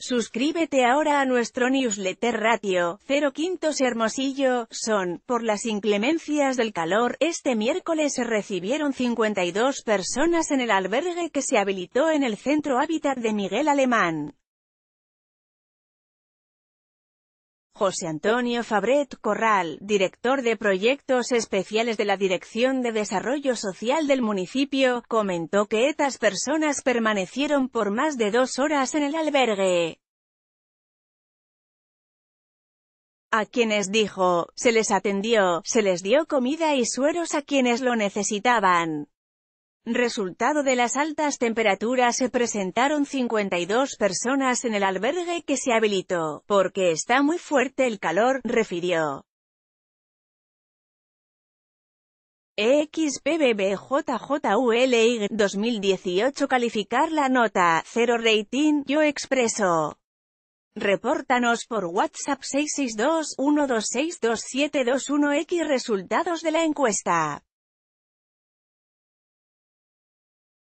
Suscríbete ahora a nuestro newsletter ratio, 0 quintos Hermosillo, son, por las inclemencias del calor, este miércoles se recibieron 52 personas en el albergue que se habilitó en el centro hábitat de Miguel Alemán. José Antonio Fabret Corral, director de proyectos especiales de la Dirección de Desarrollo Social del municipio, comentó que estas personas permanecieron por más de dos horas en el albergue. A quienes dijo, se les atendió, se les dio comida y sueros a quienes lo necesitaban. Resultado de las altas temperaturas se presentaron 52 personas en el albergue que se habilitó, porque está muy fuerte el calor, refirió. EXPBBJJULY 2018 calificar la nota, 0 rating, yo expreso. Repórtanos por WhatsApp 662-1262721X resultados de la encuesta.